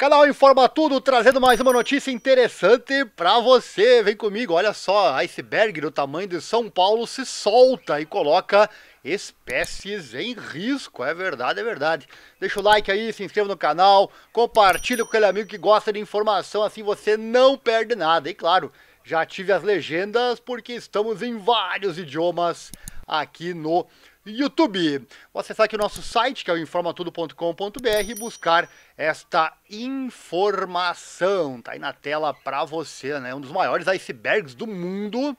Canal Informa Tudo, trazendo mais uma notícia interessante para você. Vem comigo, olha só, iceberg do tamanho de São Paulo se solta e coloca espécies em risco. É verdade, é verdade. Deixa o like aí, se inscreva no canal, compartilha com aquele amigo que gosta de informação, assim você não perde nada. E claro, já tive as legendas porque estamos em vários idiomas aqui no YouTube. Você acessar aqui o nosso site, que é o informatudo.com.br, e buscar esta informação. Tá aí na tela para você, né? Um dos maiores icebergs do mundo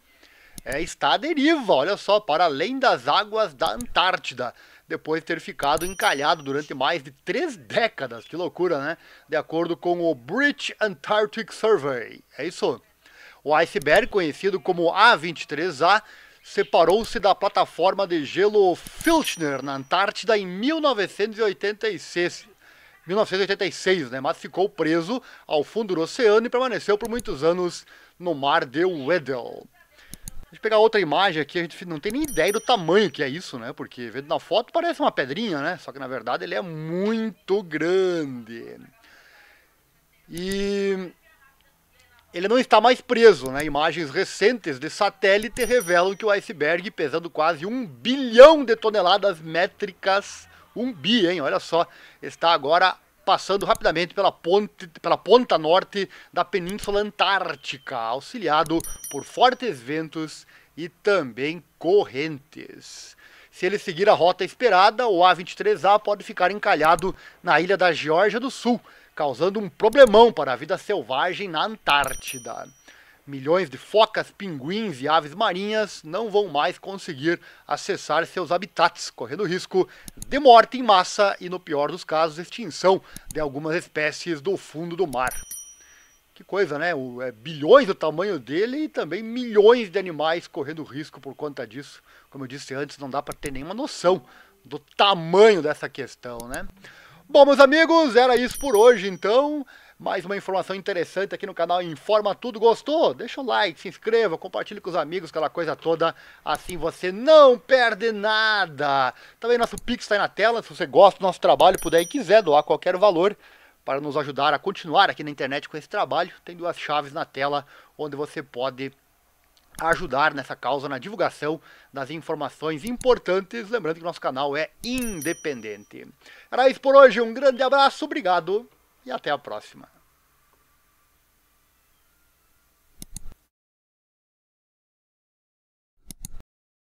é, está à deriva, olha só, para além das águas da Antártida depois de ter ficado encalhado durante mais de três décadas. Que loucura, né? De acordo com o British Antarctic Survey. É isso. O iceberg, conhecido como A23A, separou-se da plataforma de gelo Filchner na Antártida em 1986. 1986, né? Mas ficou preso ao fundo do oceano e permaneceu por muitos anos no mar de Weddell. Deixa eu pegar outra imagem aqui, a gente não tem nem ideia do tamanho que é isso, né? Porque vendo na foto parece uma pedrinha, né? Só que na verdade ele é muito grande. E ele não está mais preso, né? Imagens recentes de satélite revelam que o iceberg, pesando quase um bilhão de toneladas métricas, um bi, hein? Olha só, está agora passando rapidamente pela, ponte, pela ponta norte da Península Antártica, auxiliado por fortes ventos e também correntes. Se ele seguir a rota esperada, o A23A pode ficar encalhado na ilha da Geórgia do Sul, causando um problemão para a vida selvagem na Antártida. Milhões de focas, pinguins e aves marinhas não vão mais conseguir acessar seus habitats, correndo risco de morte em massa e, no pior dos casos, extinção de algumas espécies do fundo do mar. Que coisa, né? O, é, bilhões do tamanho dele e também milhões de animais correndo risco por conta disso. Como eu disse antes, não dá para ter nenhuma noção do tamanho dessa questão, né? Bom, meus amigos, era isso por hoje então. Mais uma informação interessante aqui no canal Informa Tudo. Gostou? Deixa o like, se inscreva, compartilhe com os amigos, aquela coisa toda. Assim você não perde nada. Também nosso Pix está aí na tela. Se você gosta do nosso trabalho, puder e quiser doar qualquer valor, para nos ajudar a continuar aqui na internet com esse trabalho. Tem duas chaves na tela onde você pode ajudar nessa causa, na divulgação das informações importantes. Lembrando que nosso canal é independente. Era isso por hoje, um grande abraço, obrigado e até a próxima.